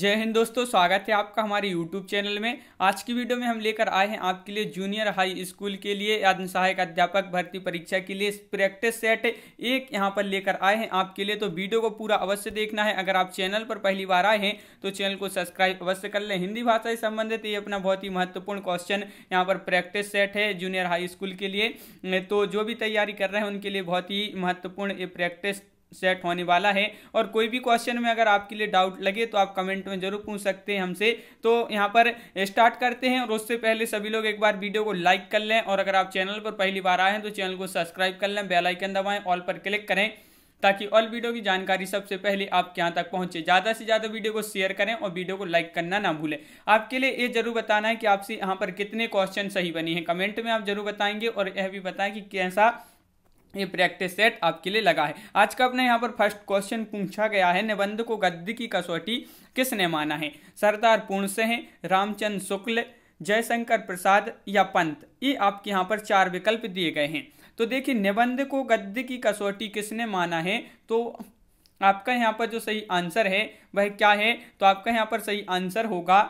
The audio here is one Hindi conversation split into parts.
जय हिंद दोस्तों स्वागत है आपका हमारे YouTube चैनल में आज की वीडियो में हम लेकर आए हैं आपके लिए जूनियर हाई स्कूल के लिए अग्न सहायक अध्यापक भर्ती परीक्षा के लिए प्रैक्टिस सेट एक यहां पर लेकर आए हैं आपके लिए तो वीडियो को पूरा अवश्य देखना है अगर आप चैनल पर पहली बार आए हैं तो चैनल को सब्सक्राइब अवश्य कर लें हिंदी भाषा से संबंधित ये अपना बहुत ही महत्वपूर्ण क्वेश्चन यहाँ पर प्रैक्टिस सेट है जूनियर हाई स्कूल के लिए तो जो भी तैयारी कर रहे हैं उनके लिए बहुत ही महत्वपूर्ण ये प्रैक्टिस सेट होने वाला है और कोई भी क्वेश्चन में अगर आपके लिए डाउट लगे तो आप कमेंट में जरूर पूछ सकते हैं हमसे तो यहाँ पर स्टार्ट करते हैं और उससे पहले सभी लोग एक बार वीडियो को लाइक कर लें और अगर आप चैनल पर पहली बार आए हैं तो चैनल को सब्सक्राइब कर लें बेलाइकन दबाएं ऑल पर क्लिक करें ताकि ऑल वीडियो की जानकारी सबसे पहले आपके यहाँ तक पहुँचे ज़्यादा से ज़्यादा वीडियो को शेयर करें और वीडियो को लाइक करना ना भूलें आपके लिए ये जरूर बताना है कि आपसे यहाँ पर कितने क्वेश्चन सही बने हैं कमेंट में आप जरूर बताएंगे और यह भी बताएं कि कैसा ये प्रैक्टिस सेट आपके लिए लगा है आज का अपना यहाँ पर फर्स्ट क्वेश्चन पूछा गया है निबंध को गद्य की कसौटी किसने माना है सरदार पूर्ण से हैं रामचंद्र शुक्ल जयशंकर प्रसाद या पंत ये आपके यहाँ पर चार विकल्प दिए गए हैं तो देखिए निबंध को गद्य की कसौटी किसने माना है तो आपका यहाँ पर जो सही आंसर है वह क्या है तो आपका यहाँ पर सही आंसर होगा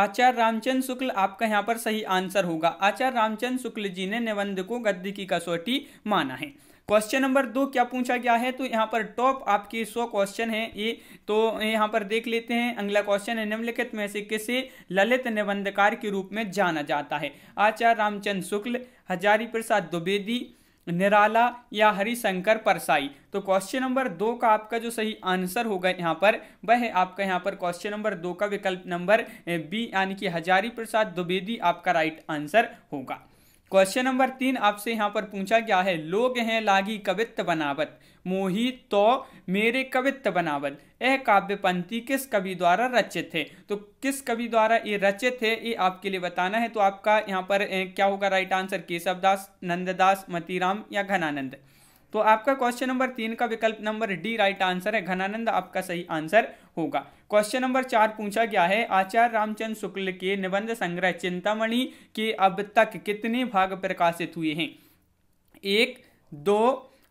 आचार्य रामचंद्र शुक्ल आपका यहाँ पर सही आंसर होगा आचार्य रामचंद्र शुक्ल जी ने निबंध को गद्य की कसौटी माना है क्वेश्चन नंबर दो क्या पूछा गया है तो यहाँ पर टॉप आपके सौ क्वेश्चन है ये तो यहाँ पर देख लेते हैं अगला क्वेश्चन है निम्नलिखित में से किसे ललित निबंधकार के रूप में जाना जाता है आचार्य रामचंद्र शुक्ल हजारी प्रसाद द्विवेदी निराला या हरिशंकर परसाई तो क्वेश्चन नंबर दो का आपका जो सही आंसर होगा यहाँ पर वह है आपका यहाँ पर क्वेश्चन नंबर दो का विकल्प नंबर बी यानी कि हजारी प्रसाद द्विवेदी आपका राइट आंसर होगा क्वेश्चन नंबर तीन आपसे यहाँ पर पूछा गया है लोग हैं लागी कवित्त बनावत मोही तो मेरे कवित्त बनावल यह काव्य पंक्ति किस कवि द्वारा रचित थे तो किस कवि द्वारा ये रचित थे ये आपके लिए बताना है तो आपका यहाँ पर क्या होगा राइट आंसर केशवदास नंददास मतीराम या घनानंद तो आपका क्वेश्चन नंबर तीन का विकल्प नंबर डी राइट आंसर है घनानंद आपका सही आंसर होगा क्वेश्चन नंबर चार पूछा गया है आचार्य रामचंद्र शुक्ल के निबंध संग्रह चिंतामणि के अब तक कितने भाग प्रकाशित हुए हैं एक दो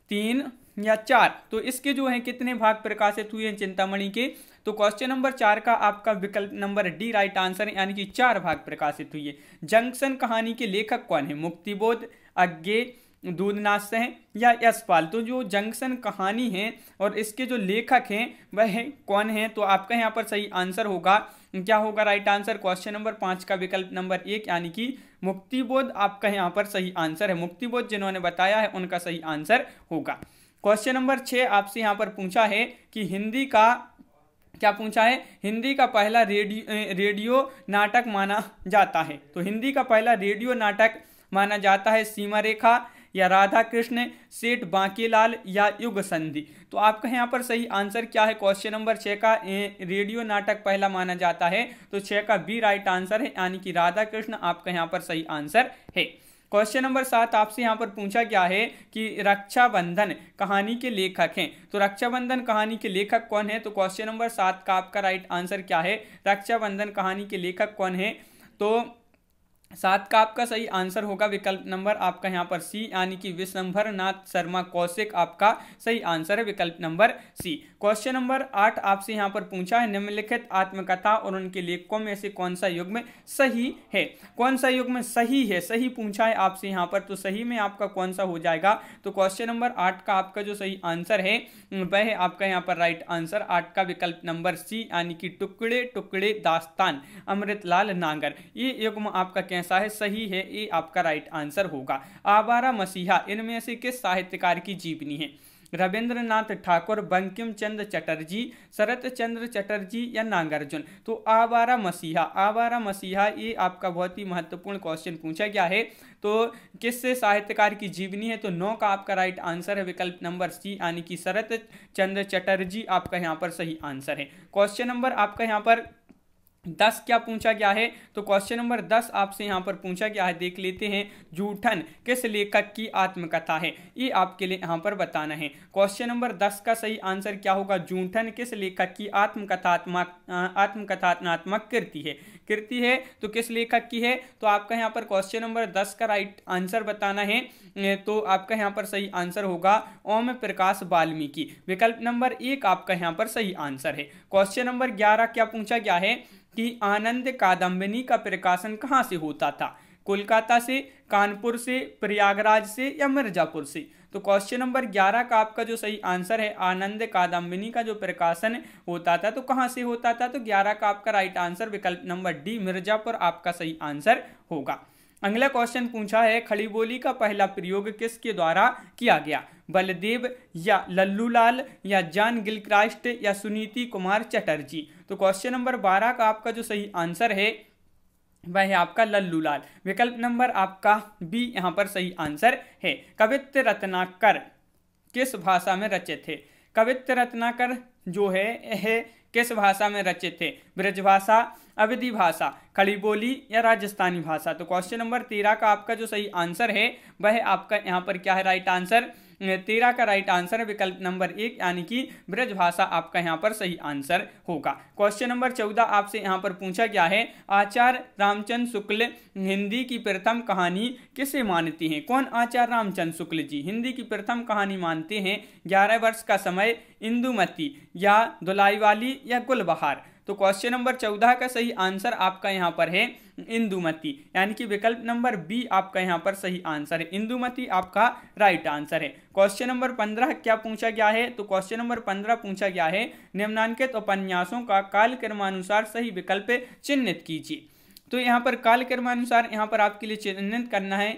तीन या चार तो इसके जो है कितने भाग प्रकाशित हुए हैं चिंतामणि के तो क्वेश्चन नंबर चार का आपका विकल्प नंबर डी राइट आंसर है यानी कि चार भाग प्रकाशित हुई है जंक्शन कहानी के लेखक कौन है मुक्तिबोध अज्ञे दूधनाश से या यशपाल तो जो जंक्शन कहानी है और इसके जो लेखक हैं वह है, कौन है तो आपका यहाँ पर सही आंसर होगा क्या होगा राइट आंसर क्वेश्चन नंबर पाँच का विकल्प नंबर एक यानी कि मुक्तिबोध आपका यहाँ पर सही आंसर है मुक्तिबोध जिन्होंने बताया है उनका सही आंसर होगा क्वेश्चन नंबर छः आपसे यहाँ पर पूछा है कि हिंदी का क्या पूछा है हिंदी का पहला रेडियो रेडियो नाटक माना जाता है तो हिंदी का पहला रेडियो नाटक माना जाता है सीमा रेखा या राधा कृष्ण सेठ बांकेलाल या युग संधि तो आपका यहाँ पर सही आंसर क्या है क्वेश्चन नंबर छः का ए, रेडियो नाटक पहला माना जाता है तो छः का बी राइट आंसर है यानी कि राधा कृष्ण आपका यहाँ पर सही आंसर है क्वेश्चन नंबर सात आपसे यहाँ पर पूछा गया है कि रक्षाबंधन कहानी के लेखक हैं तो रक्षाबंधन कहानी के लेखक कौन है तो क्वेश्चन नंबर सात का आपका राइट आंसर क्या है रक्षाबंधन कहानी के लेखक कौन है तो सात का आपका सही आंसर होगा विकल्प नंबर आपका यहाँ पर सी यानी कि विश्वभर नाथ शर्मा कौशिक आपका सही आंसर है विकल्प नंबर सी क्वेश्चन नंबर आठ आपसे यहाँ पर पूछा है निम्नलिखित आत्मकथा और उनके लेखकों में से कौन सा युग में सही है कौन सा युग में सही है सही पूछा है आपसे यहाँ पर तो सही में आपका कौन सा हो जाएगा तो क्वेश्चन नंबर आठ का आपका जो सही आंसर है वह है आपका यहाँ पर राइट आंसर आठ का विकल्प नंबर सी यानी कि टुकड़े टुकड़े दास्तान अमृतलाल नागर ये युग में आपका क्या हैं है सही है ये आपका राइट आंसर होगा आवारा मसीहा इनमें से किस साहित्यकार की जीवनी है रविंद्रनाथ ठाकुर बंकिम चंद चटर्जी शरत चंद्र चटर्जी या नागार्जुन तो आवारा मसीहा आवारा मसीहा ये आपका बहुत ही महत्वपूर्ण क्वेश्चन पूछा गया है तो किससे साहित्यकार की जीवनी है तो नौ का आपका राइट आंसर है विकल्प नंबर सी यानी कि शरत चंद्र चटर्जी आपका यहाँ पर सही आंसर है क्वेश्चन नंबर आपका यहाँ पर दस क्या पूछा गया है तो क्वेश्चन नंबर दस आपसे यहाँ पर पूछा गया है देख लेते हैं जूठन किस लेखक की आत्मकथा है ये आपके लिए यहाँ पर बताना है क्वेश्चन नंबर दस का सही आंसर क्या होगा जूठन किस लेखक की आत्मकथात्मक आत्मकथात्मक कृति है कृति है तो किस लेखक की है तो आपका यहाँ पर क्वेश्चन नंबर दस का राइट आंसर बताना है तो आपका यहाँ पर सही आंसर होगा ओम प्रकाश वाल्मीकि विकल्प नंबर एक आपका यहाँ पर सही आंसर है क्वेश्चन नंबर ग्यारह क्या पूछा गया है कि आनंद कादम्बिनी का प्रकाशन कहाँ से होता था कोलकाता से कानपुर से प्रयागराज से या मिर्जापुर से तो क्वेश्चन नंबर ग्यारह का आपका जो सही आंसर है आनंद कादम्बिनी का जो प्रकाशन होता था तो कहाँ से होता था तो ग्यारह का आपका राइट आंसर विकल्प नंबर डी मिर्जापुर आपका सही आंसर होगा अगला क्वेश्चन पूछा है खड़ी बोली का पहला प्रयोग किसके द्वारा किया गया बलदेव या लल्लूलाल या जान गिलक्राइस्ट या सुनीति कुमार चटर्जी तो क्वेश्चन नंबर बारह का आपका जो सही आंसर है वह है आपका लल्लू लाल विकल्प नंबर आपका बी यहाँ पर सही आंसर है कवित्य रत्नाकर किस भाषा में रचे थे कवित्य रत्नाकर जो है है किस भाषा में रचे थे ब्रजभाषा अवधि भाषा खड़ी बोली या राजस्थानी भाषा तो क्वेश्चन नंबर तेरह का आपका जो सही आंसर है वह आपका यहाँ पर क्या है राइट आंसर तेरह का राइट आंसर है विकल्प नंबर एक यानी कि ब्रजभाषा आपका यहाँ पर सही आंसर होगा क्वेश्चन नंबर चौदह आपसे यहाँ पर पूछा गया है आचार्य रामचंद्र शुक्ल हिंदी की प्रथम कहानी किसे मानते हैं कौन आचार्य रामचंद्र शुक्ल जी हिंदी की प्रथम कहानी मानते हैं ग्यारह वर्ष का समय इंदुमती या दुलाई वाली या गुलबहार तो क्वेश्चन नंबर चौदह का सही आंसर आपका यहाँ पर है इंदुमती यानी कि विकल्प नंबर बी आपका यहाँ पर सही आंसर है इंदुमती आपका राइट आंसर है क्वेश्चन नंबर पंद्रह क्या पूछा गया है तो क्वेश्चन नंबर पंद्रह पूछा गया है निम्नांकित उपन्यासों का काल क्रमानुसार सही विकल्प चिन्हित कीजिए तो यहाँ पर काल क्रमानुसार यहाँ पर आपके लिए चिन्हित करना है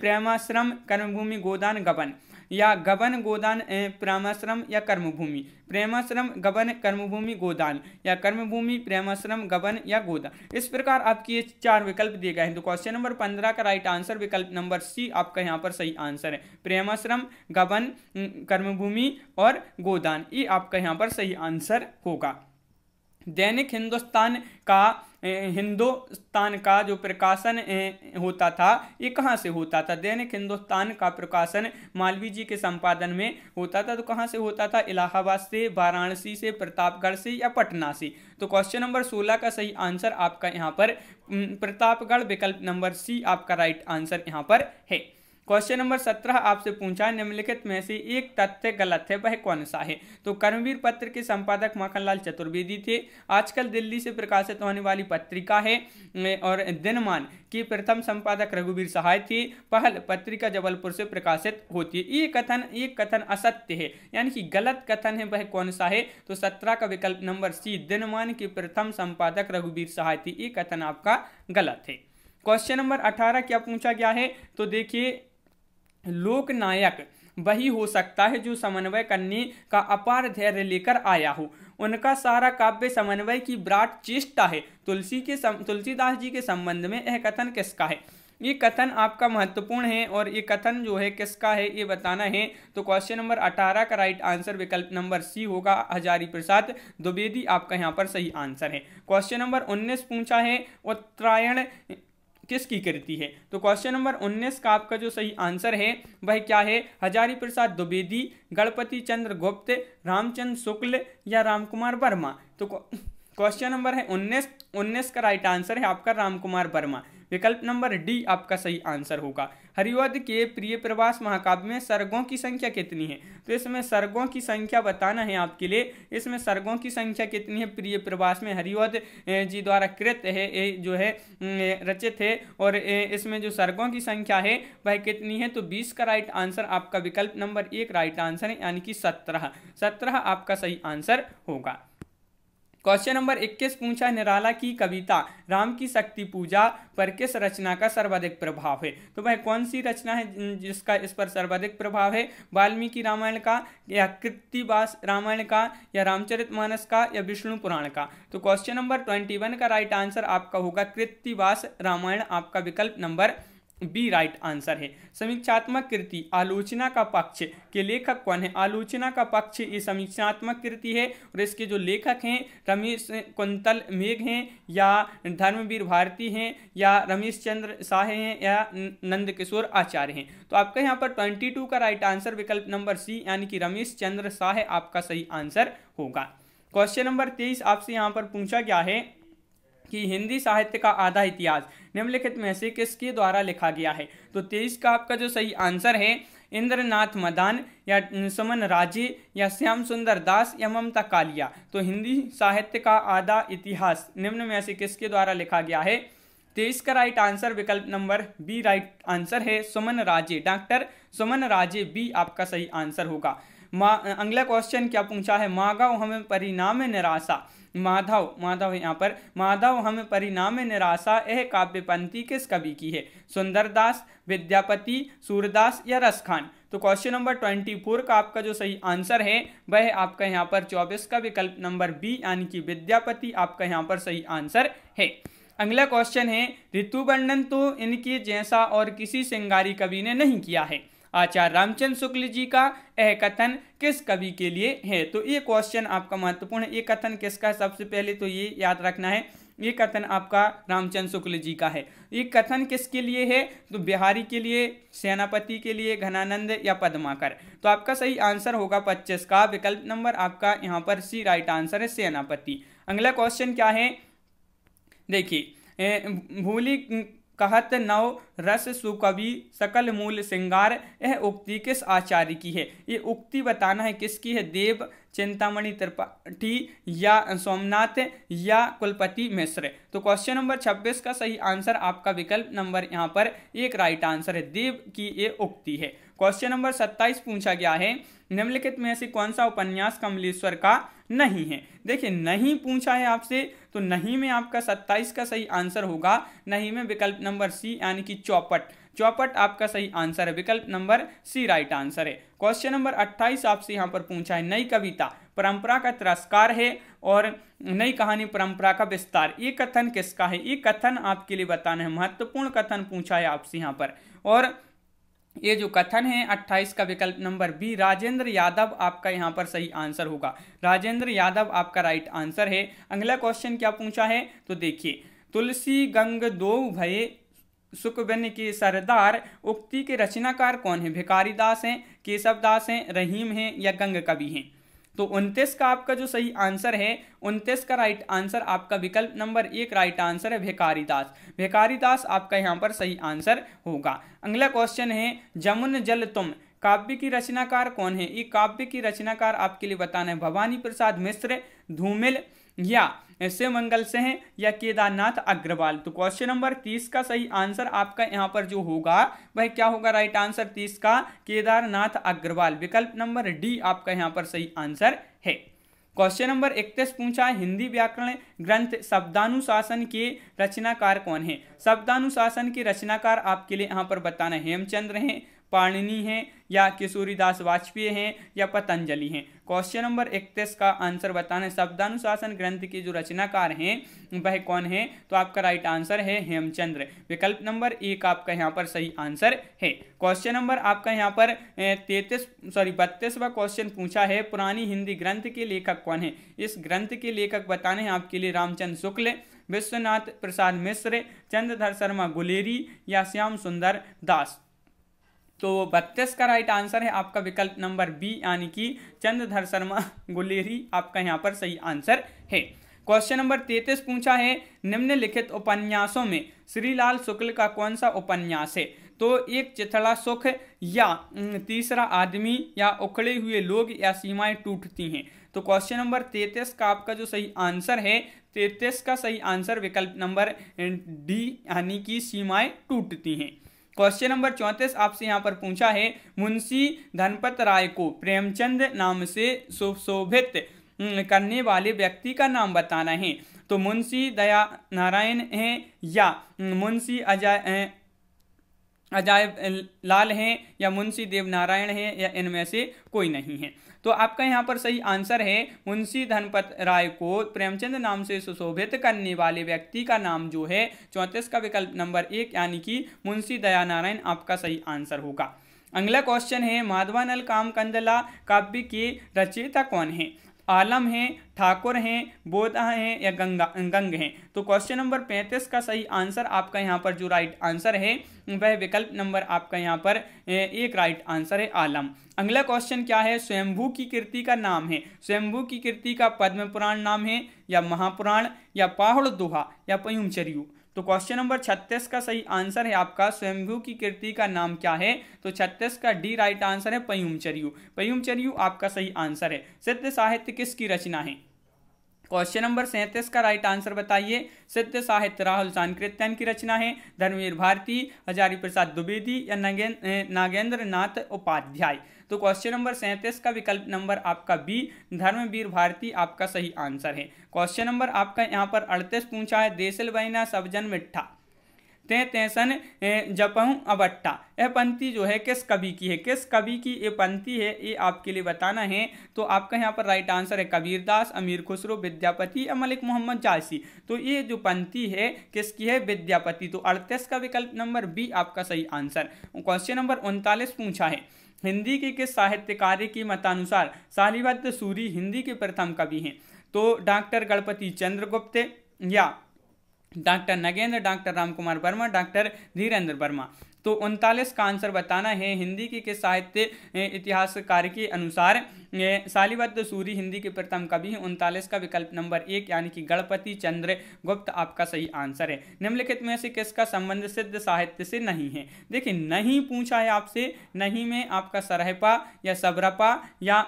प्रेमाश्रम कर्मभूमि गोदान गबन या गबन गोदान प्रेमाश्रम या कर्मभूमि प्रेमाश्रम गबन कर्मभूमि गोदान या कर्मभूमि प्रेमाश्रम गबन या गोदान इस प्रकार आपकी ये चार विकल्प दिए गए हैं तो क्वेश्चन नंबर पंद्रह का राइट आंसर विकल्प नंबर सी आपका यहाँ पर सही आंसर है प्रेमाश्रम गबन कर्मभूमि और गोदान ये आपका यहाँ पर सही आंसर होगा दैनिक हिंदुस्तान का हिंदुस्तान का जो प्रकाशन होता था ये कहाँ से होता था दैनिक हिंदुस्तान का प्रकाशन मालवीय जी के संपादन में होता था तो कहाँ से होता था इलाहाबाद से वाराणसी से प्रतापगढ़ से या पटना से तो क्वेश्चन नंबर सोलह का सही आंसर आपका यहाँ पर प्रतापगढ़ विकल्प नंबर सी आपका राइट आंसर यहाँ पर है क्वेश्चन नंबर सत्रह आपसे पूछा निम्नलिखित में से एक तथ्य गलत है वह कौन सा है तो कर्मवीर पत्र के संपादक माखनलाल चतुर्वेदी थे आजकल दिल्ली से प्रकाशित होने वाली पत्रिका है और दिनमान की प्रथम संपादक रघुवीर सहाय थी पहल पत्रिका जबलपुर से प्रकाशित होती है ये कथन ये कथन असत्य है यानी कि गलत कथन है वह कौन सा है तो सत्रह का विकल्प नंबर सी दिनमान की प्रथम संपादक रघुवीर सहाय थी ये कथन आपका गलत है क्वेश्चन नंबर अठारह क्या पूछा गया है तो देखिए लोकनायक वही हो सकता है जो समन्वय करने का अपार धैर्य लेकर आया हो उनका सारा काव्य समन्वय की विराट चेष्टा है तुलसी के सम, तुलसीदास जी के संबंध में यह कथन किसका है ये कथन आपका महत्वपूर्ण है और ये कथन जो है किसका है ये बताना है तो क्वेश्चन नंबर अठारह का राइट आंसर विकल्प नंबर सी होगा हजारी प्रसाद द्विवेदी आपका यहाँ पर सही आंसर है क्वेश्चन नंबर उन्नीस पूछा है उत्तरायण किसकी कृति है तो क्वेश्चन नंबर 19 का आपका जो सही आंसर है वह क्या है हजारी प्रसाद द्विवेदी गणपति चंद्र गुप्त रामचंद्र शुक्ल या रामकुमार वर्मा तो क्वेश्चन नंबर है 19 19 का राइट आंसर है आपका रामकुमार वर्मा विकल्प नंबर डी आपका सही आंसर होगा हरिवध के प्रिय प्रवास महाकाव्य में सर्गों की संख्या कितनी है तो इसमें सर्गों की संख्या बताना है आपके लिए इसमें सर्गों की संख्या कितनी है प्रिय प्रवास में हरिवध जी द्वारा कृत है जो है रचित है और इसमें जो सर्गों की संख्या है वह कितनी है तो बीस का राइट आंसर आपका विकल्प नंबर एक राइट आंसर है यानी कि सत्रह सत्रह आपका सही आंसर होगा क्वेश्चन नंबर 21 पूछा निराला की कविता राम की शक्ति पूजा पर किस रचना का सर्वाधिक प्रभाव है तो वह कौन सी रचना है जिसका इस पर सर्वाधिक प्रभाव है वाल्मीकि रामायण का या कृतिवास रामायण का या रामचरितमानस का या विष्णु पुराण का तो क्वेश्चन नंबर 21 का राइट आंसर आपका होगा कृतिवास रामायण आपका विकल्प नंबर बी राइट आंसर है समीक्षात्मक कृति आलोचना का पक्ष के लेखक कौन है आलोचना का पक्ष ये समीक्षात्मक कृति है और इसके जो लेखक हैं रमेश कुंतल मेघ हैं या धर्मवीर भारती हैं या रमेश चंद्र शाह हैं या नंद किशोर आचार्य हैं तो आपका यहाँ पर ट्वेंटी टू का राइट आंसर विकल्प नंबर सी यानी कि रमेश चंद्र शाह आपका सही आंसर होगा क्वेश्चन नंबर तेईस आपसे यहाँ पर पूछा गया है कि हिंदी साहित्य का आधा इतिहास निम्नलिखित में से किसके द्वारा लिखा गया है तो तेईस का आपका जो सही आंसर है इंद्रनाथ मदान या सुमन राजे या श्याम सुंदर दास या ममता कालिया तो हिंदी साहित्य का आधा इतिहास निम्न में से किसके द्वारा लिखा गया है तेईस का राइट आंसर विकल्प नंबर बी राइट आंसर है सुमन राजे डॉक्टर सुमन राजे बी आपका सही आंसर होगा अगला क्वेश्चन क्या पूछा है मागा हमें परिणाम निराशा माधव माधव यहाँ पर माधव हम परिणाम निराशा यह काव्य पंक्ति किस कवि की है सुंदरदास विद्यापति सूरदास या रसखान तो क्वेश्चन नंबर ट्वेंटी फोर का आपका जो सही आंसर है वह आपका यहाँ पर चौबीस का विकल्प नंबर बी यानी कि विद्यापति आपका यहाँ पर सही आंसर है अगला क्वेश्चन है ऋतु वर्णन तो इनकी जैसा और किसी सिंगारी कवि ने नहीं किया है आचार्य रामचंद्र शुक्ल जी का यह कथन किस कवि के लिए है तो ये क्वेश्चन आपका महत्वपूर्ण है ये कथन किसका सबसे पहले तो ये याद रखना है ये कथन आपका रामचंद्र शुक्ल जी का है ये कथन किसके लिए है तो बिहारी के लिए सेनापति के लिए घनानंद या पद्माकर तो आपका सही आंसर होगा पच्चीस का विकल्प नंबर आपका यहाँ पर सी राइट आंसर है सेनापति अगला क्वेश्चन क्या है देखिए भूली कहत नव रस सुकवि सकल मूल श्रृंगार यह उक्ति किस आचार्य की है ये उक्ति बताना है किसकी है देव चिंतामणि त्रिपाठी या सोमनाथ या कुलपति मिश्र तो क्वेश्चन नंबर 26 का सही आंसर आपका विकल्प नंबर यहाँ पर एक राइट आंसर है देव की ये उक्ति है क्वेश्चन नंबर 27 पूछा गया है निम्नलिखित में से कौन सा उपन्यास कमलेश्वर का नहीं है देखिए नहीं पूछा है आपसे तो नहीं में आपका सत्ताईस का सही आंसर होगा नहीं में विकल्प नंबर सी यानी कि चौपट चौपट आपका सही आंसर है विकल्प नंबर सी राइट आंसर है क्वेश्चन नंबर 28 आपसे यहाँ पर पूछा है नई कविता परंपरा का तिरस्कार है और नई कहानी परंपरा का विस्तार ये कथन किसका है ये कथन आपके लिए बताना है महत्वपूर्ण कथन पूछा है आपसे यहाँ पर और ये जो कथन है 28 का विकल्प नंबर बी राजेंद्र यादव आपका यहाँ पर सही आंसर होगा राजेंद्र यादव आपका राइट आंसर है अगला क्वेश्चन क्या पूछा है तो देखिए तुलसी गंग दो भय सुखबन के सरदार उक्ति के रचनाकार कौन है भिकारी दास हैं केशव दास हैं रहीम हैं या गंग कवि हैं तो उनतीस का आपका जो सही आंसर है उनतीस का राइट आंसर आपका विकल्प नंबर एक राइट आंसर है भेकारी दास भेकारी दास आपका यहाँ पर सही आंसर होगा अगला क्वेश्चन है जमुन जल तुम काव्य की रचनाकार कौन है ये काव्य की रचनाकार आपके लिए बताना है भवानी प्रसाद मिश्र धूमिल या शिव मंगल से हैं या केदारनाथ अग्रवाल तो क्वेश्चन नंबर तीस का सही आंसर आपका यहाँ पर जो होगा वह क्या होगा राइट आंसर तीस का केदारनाथ अग्रवाल विकल्प नंबर डी आपका यहाँ पर सही आंसर है क्वेश्चन नंबर इकतीस पूछा हिंदी व्याकरण ग्रंथ शब्दानुशासन के रचनाकार कौन है शब्दानुशासन के रचनाकार आपके लिए यहाँ पर बताना हेमचंद्र हैं पाणिनि हैं या किशोरीदास वाजपेयी हैं या पतंजलि हैं क्वेश्चन नंबर इकतीस का आंसर बताना शब्दानुशासन ग्रंथ के जो रचनाकार हैं वह कौन है तो आपका राइट आंसर है हेमचंद्र विकल्प नंबर एक आपका यहाँ पर सही आंसर है क्वेश्चन नंबर आपका यहाँ पर तैतीस सॉरी बत्तीसवा क्वेश्चन पूछा है पुरानी हिंदी ग्रंथ के लेखक कौन है इस ग्रंथ के लेखक बताने हैं आपके लिए रामचंद्र शुक्ल विश्वनाथ प्रसाद मिश्र चंद्रधर शर्मा गुलेरी या श्याम सुंदर दास तो बत्तीस का राइट आंसर है आपका विकल्प नंबर बी यानी कि चंद्रधर शर्मा गुलेरी आपका यहाँ पर सही आंसर है क्वेश्चन नंबर तैतीस पूछा है निम्नलिखित उपन्यासों में श्रीलाल शुक्ल का कौन सा उपन्यास है तो एक चिथड़ा सुख या तीसरा आदमी या उखड़े हुए लोग या सीमाएं टूटती हैं तो क्वेश्चन नंबर तैतीस का आपका जो सही आंसर है तैतीस का सही आंसर विकल्प नंबर डी यानी कि सीमाएं टूटती हैं क्वेश्चन नंबर चौंतीस आपसे यहाँ पर पूछा है मुंशी धनपत राय को प्रेमचंद नाम से सुशोभित करने वाले व्यक्ति का नाम बताना है तो मुंशी दया नारायण हैं या मुंशी अजय अजय लाल हैं या मुंशी देव नारायण हैं या इनमें से कोई नहीं है तो आपका यहाँ पर सही आंसर है मुंशी धनपत राय को प्रेमचंद नाम से सुशोभित करने वाले व्यक्ति का नाम जो है चौंतीस का विकल्प नंबर एक यानी कि मुंशी दयानारायण आपका सही आंसर होगा अगला क्वेश्चन है माधवानल कामकंदला काव्य के रचयिता कौन है आलम हैं ठाकुर हैं बोधा हैं या गंगा गंग हैं तो क्वेश्चन नंबर पैंतीस का सही आंसर आपका यहाँ पर जो राइट आंसर है वह विकल्प नंबर आपका यहाँ पर एक राइट आंसर है आलम अगला क्वेश्चन क्या है स्वयंभू की कृति का नाम है स्वयंभू की कृति का पद्म पुराण नाम है या महापुराण या पाहुड़ दोहा या पयुम चरियू तो क्वेश्चन नंबर छत्तीस का सही आंसर है आपका स्वयंभू की कृति का नाम क्या है तो छत्तीस का डी राइट आंसर है पयुमचर्यू पयुमचर्यू आपका सही आंसर है सिद्ध साहित्य किसकी रचना है क्वेश्चन नंबर सैंतीस का राइट आंसर बताइए सिद्ध साहित्य राहुल सांकृत्यन की रचना है धर्मवीर भारती हजारी प्रसाद द्विवेदी या नागेंद्र नाथ उपाध्याय तो क्वेश्चन नंबर सैंतीस का विकल्प नंबर आपका बी धर्मवीर भारती आपका सही आंसर है क्वेश्चन नंबर आपका यहाँ पर अड़तीस पूछा है देसल बैना सबजन मिठा ते तेसन जपहूँ अबट्टा यह पंक्ति जो है किस कवि की है किस कवि की ये पंक्ति है ये आपके लिए बताना है तो आपका यहाँ पर राइट आंसर है कबीर दास अमीर खुसरो विद्यापति या मलिक मोहम्मद जासी तो ये जो पंक्ति है किसकी है विद्यापति तो अड़तीस का विकल्प नंबर बी आपका सही आंसर क्वेश्चन नंबर उनतालीस पूछा है हिंदी के किस साहित्यकार के मतानुसार सालिबद्ध सूरी हिंदी के प्रथम कवि हैं तो डॉक्टर गणपति चंद्र या doctor Nagendra doctor Ramkumar Verma doctor Dhirendra Verma तो उनतालीस का आंसर बताना है हिंदी के किस साहित्य इतिहासकार के अनुसार सालिबद्ध सूरी हिंदी के प्रथम कवि हैं उनतालीस का विकल्प नंबर एक यानी कि गणपति चंद्र गुप्त आपका सही आंसर है निम्नलिखित में से किसका संबंध सिद्ध साहित्य से नहीं है देखिए नहीं पूछा है आपसे नहीं में आपका सरहपा या सबरपा या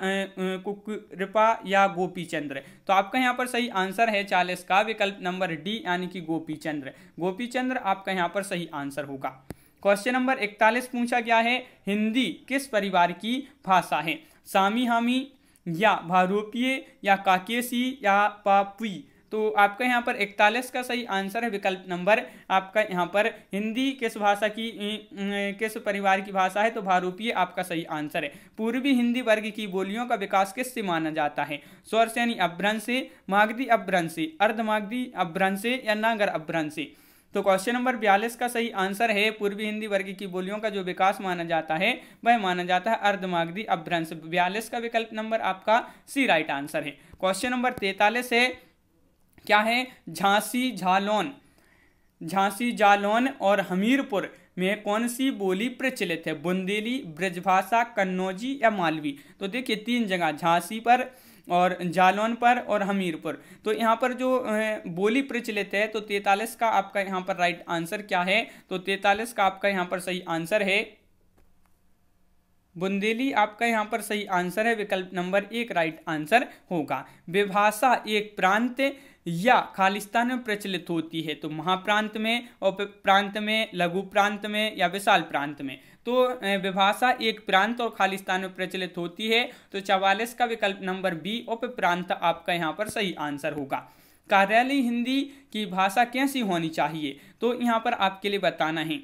कुकृपा या गोपी चंद्र तो आपका यहाँ पर सही आंसर है चालीस का विकल्प नंबर डी यानी कि गोपी चंद्र गोपी चंद्र आपका यहाँ पर सही आंसर होगा क्वेश्चन नंबर इकतालीस पूछा गया है हिंदी किस परिवार की भाषा है सामी हामी या भारूपीय या काकेसी या पापुई तो आपका यहाँ पर इकतालीस का सही आंसर है विकल्प नंबर आपका यहाँ पर हिंदी किस भाषा की किस परिवार की भाषा है तो भारूपीय आपका सही आंसर है पूर्वी हिंदी वर्ग की बोलियों का विकास किससे माना जाता है स्वर यानी अभ्रंश मागधी अभ्रंश अर्धमागधी अभ्रंश या नागर अभ्रंश तो क्वेश्चन नंबर बयालीस का सही आंसर है पूर्वी हिंदी वर्ग की बोलियों का जो विकास माना जाता है वह माना जाता है अर्धमागधी अभ्रंश बयालीस का विकल्प नंबर आपका सी राइट आंसर है क्वेश्चन नंबर तैतालीस है क्या है झांसी झालोन झांसी जालौन और हमीरपुर में कौन सी बोली प्रचलित है बुंदेली ब्रजभाषा कन्नौजी या मालवी तो देखिए तीन जगह झांसी पर और जालौनपुर और हमीरपुर तो यहाँ पर जो बोली प्रचलित है तो तैतालीस का आपका यहाँ पर राइट आंसर क्या है तो तैतालीस का आपका यहाँ पर सही आंसर है बुंदेली आपका यहाँ पर सही आंसर है विकल्प नंबर एक राइट आंसर होगा विभाषा एक प्रांत या खालिस्तान में प्रचलित होती है तो महाप्रांत में और प्रांत में लघु प्रांत में या विशाल प्रांत में तो विभाषा एक प्रांत और खालिस्तान में प्रचलित होती है तो चवालीस का विकल्प नंबर बी उप प्रांत आपका यहाँ पर सही आंसर होगा कार्यालय हिंदी की भाषा कैसी होनी चाहिए तो यहाँ पर आपके लिए बताना है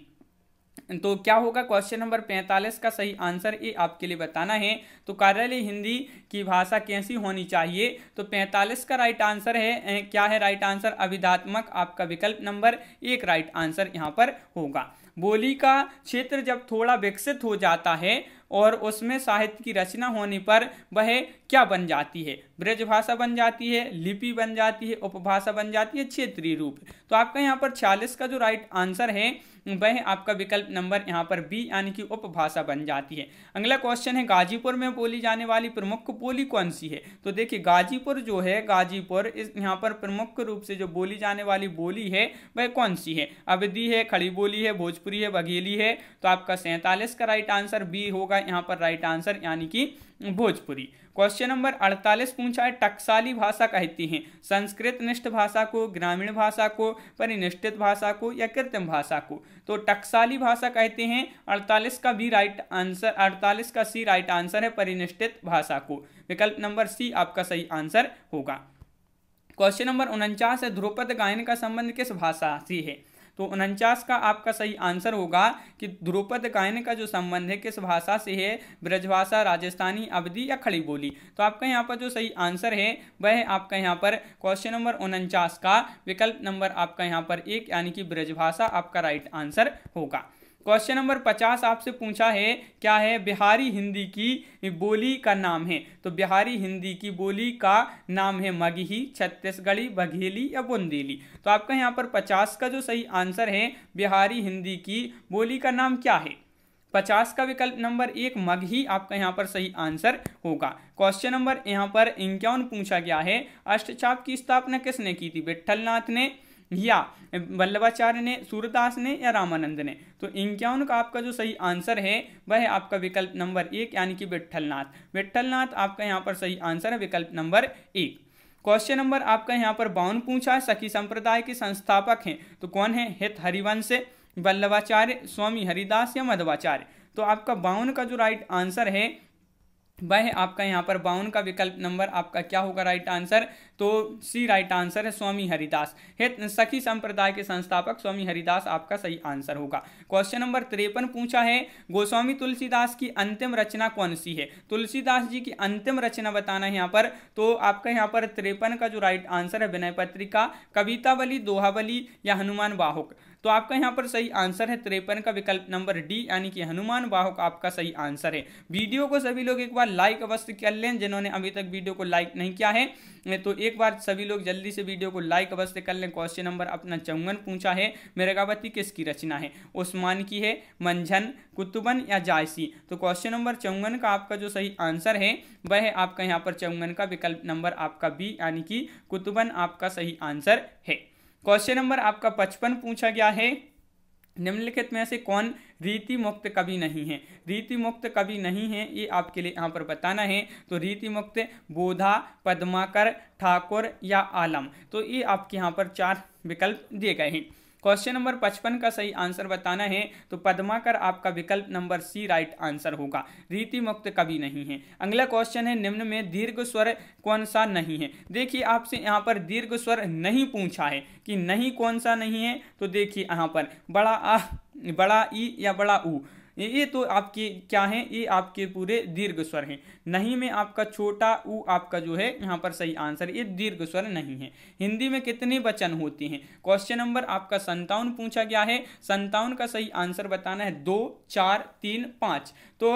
तो क्या होगा क्वेश्चन नंबर 45 का सही आंसर ये आपके लिए बताना है तो कार्यालय हिंदी की भाषा कैसी होनी चाहिए तो 45 का राइट आंसर है क्या है राइट आंसर अभिधात्मक आपका विकल्प नंबर एक राइट आंसर यहाँ पर होगा बोली का क्षेत्र जब थोड़ा विकसित हो जाता है और उसमें साहित्य की रचना होने पर वह क्या बन जाती है ब्रजभाषा बन जाती है लिपि बन जाती है उपभाषा बन जाती है क्षेत्रीय रूप तो आपका यहाँ पर छियालीस का जो राइट आंसर है वह आपका विकल्प नंबर यहाँ पर बी यानी कि उपभाषा बन जाती है अगला क्वेश्चन है गाजीपुर में बोली जाने वाली प्रमुख बोली कौन सी है तो देखिए गाजीपुर जो है गाजीपुर इस यहाँ पर प्रमुख रूप से जो बोली जाने वाली बोली है वह कौन सी है अवधि है खड़ी बोली है भोजपुरी है बघेली है तो आपका सैंतालीस का राइट आंसर बी होगा होगा यहाँ पर राइट आंसर यानी कि भोजपुरी क्वेश्चन नंबर 48 पूछा है टकसाली भाषा कहती हैं संस्कृत निष्ठ भाषा को ग्रामीण भाषा को परिनिष्ठित भाषा को या कृत्रिम भाषा को तो टकसाली भाषा कहते हैं 48 का भी राइट आंसर 48 का सी राइट आंसर है परिनिष्ठित भाषा को विकल्प नंबर सी आपका सही आंसर होगा क्वेश्चन नंबर उनचास है ध्रुपद गायन का संबंध किस भाषा से है तो उनचास का आपका सही आंसर होगा कि ध्रुपद गायन का जो संबंध है किस भाषा से है ब्रजभाषा राजस्थानी अवधि या खड़ी बोली तो आपका यहाँ पर जो सही आंसर है वह आपका यहाँ पर क्वेश्चन नंबर उनचास का विकल्प नंबर आपका यहाँ पर एक यानी कि ब्रजभाषा आपका राइट आंसर होगा क्वेश्चन नंबर पचास आपसे पूछा है क्या है बिहारी हिंदी की बोली का नाम है तो बिहारी हिंदी की बोली का नाम है मगही छत्तीसगढ़ी बघेली या बुंदेली तो आपका यहाँ पर पचास का जो सही आंसर है बिहारी हिंदी की बोली का नाम क्या है पचास का विकल्प नंबर एक मगही आपका यहाँ पर सही आंसर होगा क्वेश्चन नंबर यहाँ पर इंक्यावन पूछा गया है अष्टचाप की स्थापना किसने की थी विट्ठलनाथ ने या वल्लभाचार्य ने सूरदास ने या रामानंद ने तो इंक्यावन का आपका जो सही आंसर है वह है आपका विकल्प नंबर एक यानी कि विट्ठलनाथ विट्ठलनाथ आपका यहाँ पर सही आंसर है विकल्प नंबर एक क्वेश्चन नंबर आपका यहाँ पर बावन पूछा है सखी संप्रदाय के संस्थापक हैं तो कौन है हित हरिवंश वल्लभाचार्य स्वामी हरिदास या मध्वाचार्य तो आपका बावन का जो राइट आंसर है वह आपका यहाँ पर बावन का विकल्प नंबर आपका क्या होगा राइट आंसर तो सी राइट आंसर है स्वामी हरिदास हे सखी संप्रदाय के संस्थापक स्वामी हरिदास आपका सही आंसर होगा क्वेश्चन नंबर तिरपन पूछा है गोस्वामी तुलसीदास की अंतिम रचना कौन सी है तुलसीदास जी की अंतिम रचना बताना है यहाँ पर तो आपका यहाँ पर तिरपन का जो राइट आंसर है विनय पत्रिका कवितावली दोहावली या हनुमान बाहुक तो आपका यहाँ पर सही आंसर है त्रेपन का विकल्प नंबर डी यानी कि हनुमान बाहुक आपका सही आंसर है वीडियो को सभी लोग एक बार लाइक अवश्य कर लें जिन्होंने अभी तक वीडियो को लाइक नहीं किया है तो एक बार सभी लोग जल्दी से वीडियो को लाइक अवश्य कर लें क्वेश्चन नंबर अपना चौवन पूछा है मेरगावती किसकी रचना है उस्मान की है मंझन कुतुबन या जायसी तो क्वेश्चन नंबर चौवन का आपका जो सही आंसर है वह है आपका यहाँ पर चौवन का विकल्प नंबर आपका बी यानी कि कुतुबन आपका सही आंसर है क्वेश्चन नंबर आपका पचपन पूछा गया है निम्नलिखित में से कौन रीति मुक्त कवि नहीं है रीति मुक्त कवि नहीं है ये आपके लिए यहाँ पर बताना है तो रीति मुक्त बोधा पद्माकर ठाकुर या आलम तो ये आपके यहाँ पर चार विकल्प दिए गए हैं क्वेश्चन नंबर पचपन का सही आंसर बताना है तो पद्माकर आपका विकल्प नंबर सी राइट आंसर होगा रीति मुक्त कवि नहीं है अगला क्वेश्चन है निम्न में दीर्घ स्वर कौन सा नहीं है देखिए आपसे यहाँ पर दीर्घ स्वर नहीं पूछा है कि नहीं कौन सा नहीं है तो देखिए यहाँ पर बड़ा आ बड़ा ई या बड़ा ऊ ये ये तो आपके क्या हैं ये आपके पूरे दीर्घ स्वर हैं नहीं में आपका छोटा उ आपका जो है यहाँ पर सही आंसर ये दीर्घ स्वर नहीं है हिंदी में कितने वचन होते हैं क्वेश्चन नंबर आपका संतावन पूछा गया है संतावन का सही आंसर बताना है दो चार तीन पाँच तो